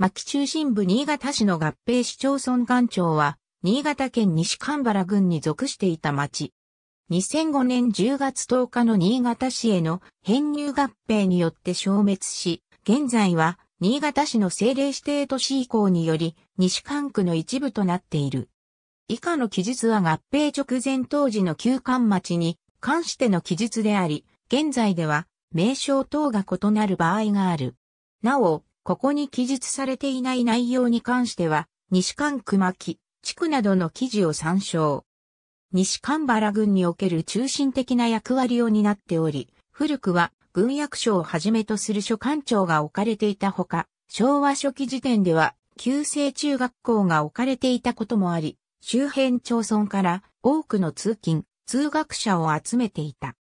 牧中心部新潟市の合併市町村官庁は、新潟県西神原郡に属していた町。2005年10月10日の新潟市への編入合併によって消滅し、現在は新潟市の政令指定都市移行により西関区の一部となっている。以下の記述は合併直前当時の旧館町に関しての記述であり、現在では名称等が異なる場合がある。なお、ここに記述されていない内容に関しては、西関熊木、地区などの記事を参照。西関原軍における中心的な役割を担っており、古くは軍役所をはじめとする所管庁が置かれていたほか、昭和初期時点では、旧制中学校が置かれていたこともあり、周辺町村から多くの通勤、通学者を集めていた。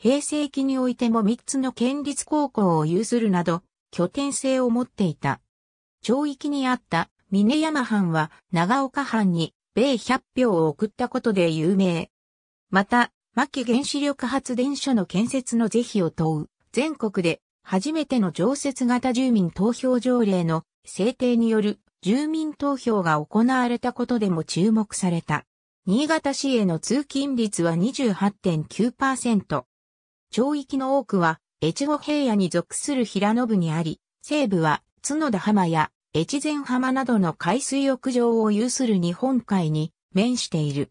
平成期においても3つの県立高校を有するなど、拠点性を持っていた。町域にあった峰山藩は長岡藩に米百票を送ったことで有名。また、牧原子力発電所の建設の是非を問う、全国で初めての常設型住民投票条例の制定による住民投票が行われたことでも注目された。新潟市への通勤率は28.9%。町域の多くは越後平野に属する平野部にあり、西部は角田浜や越前浜などの海水浴場を有する日本海に面している。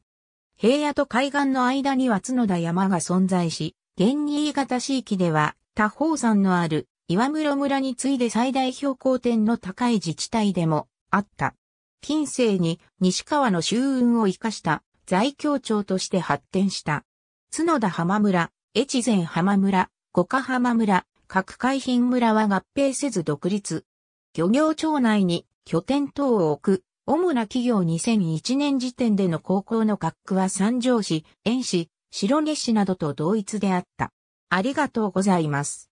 平野と海岸の間には角田山が存在し、現新潟地域では多宝山のある岩室村に次いで最大標高点の高い自治体でもあった。近世に西川の周運を生かした在京町として発展した。角田浜村、越前浜村、五ヶ浜村、各海浜村は合併せず独立。漁業庁内に拠点等を置く、主な企業2001年時点での高校の学区は三条市、遠市、白根市などと同一であった。ありがとうございます。